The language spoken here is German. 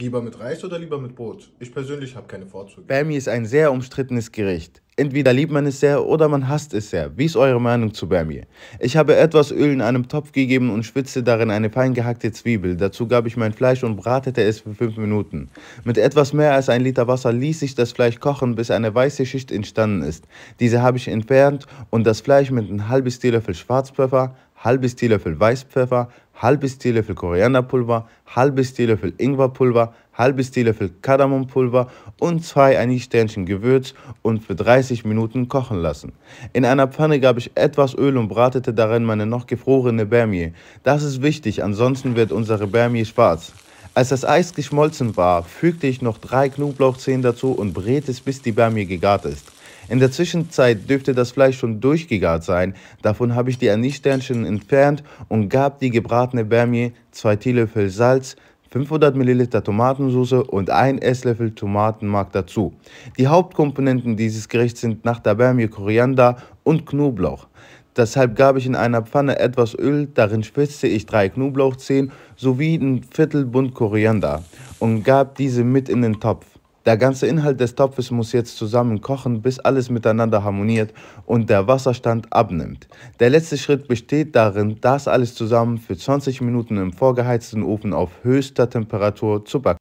Lieber mit Reis oder lieber mit Brot? Ich persönlich habe keine Vorzüge. Bami ist ein sehr umstrittenes Gericht. Entweder liebt man es sehr oder man hasst es sehr. Wie ist eure Meinung zu Bami? Ich habe etwas Öl in einem Topf gegeben und schwitzte darin eine fein gehackte Zwiebel. Dazu gab ich mein Fleisch und bratete es für 5 Minuten. Mit etwas mehr als ein Liter Wasser ließ ich das Fleisch kochen, bis eine weiße Schicht entstanden ist. Diese habe ich entfernt und das Fleisch mit einem halben Teelöffel Schwarzpfeffer, halbes Teelöffel Weißpfeffer, halbes Teelöffel Korianderpulver, halbes Teelöffel Ingwerpulver, halbes Teelöffel Kardamompulver und zwei einige Gewürz und für 30 Minuten kochen lassen. In einer Pfanne gab ich etwas Öl und bratete darin meine noch gefrorene Bärmie. Das ist wichtig, ansonsten wird unsere Bärmie schwarz. Als das Eis geschmolzen war, fügte ich noch drei Knoblauchzehen dazu und brät es, bis die Bärmie gegart ist. In der Zwischenzeit dürfte das Fleisch schon durchgegart sein. Davon habe ich die Anisternchen entfernt und gab die gebratene Bärmie, zwei Teelöffel Salz, 500 Milliliter Tomatensauce und ein Esslöffel Tomatenmark dazu. Die Hauptkomponenten dieses Gerichts sind nach der Bärmie Koriander und Knoblauch. Deshalb gab ich in einer Pfanne etwas Öl, darin spitzte ich drei Knoblauchzehen sowie ein Viertel Bund Koriander und gab diese mit in den Topf. Der ganze Inhalt des Topfes muss jetzt zusammen kochen, bis alles miteinander harmoniert und der Wasserstand abnimmt. Der letzte Schritt besteht darin, das alles zusammen für 20 Minuten im vorgeheizten Ofen auf höchster Temperatur zu backen.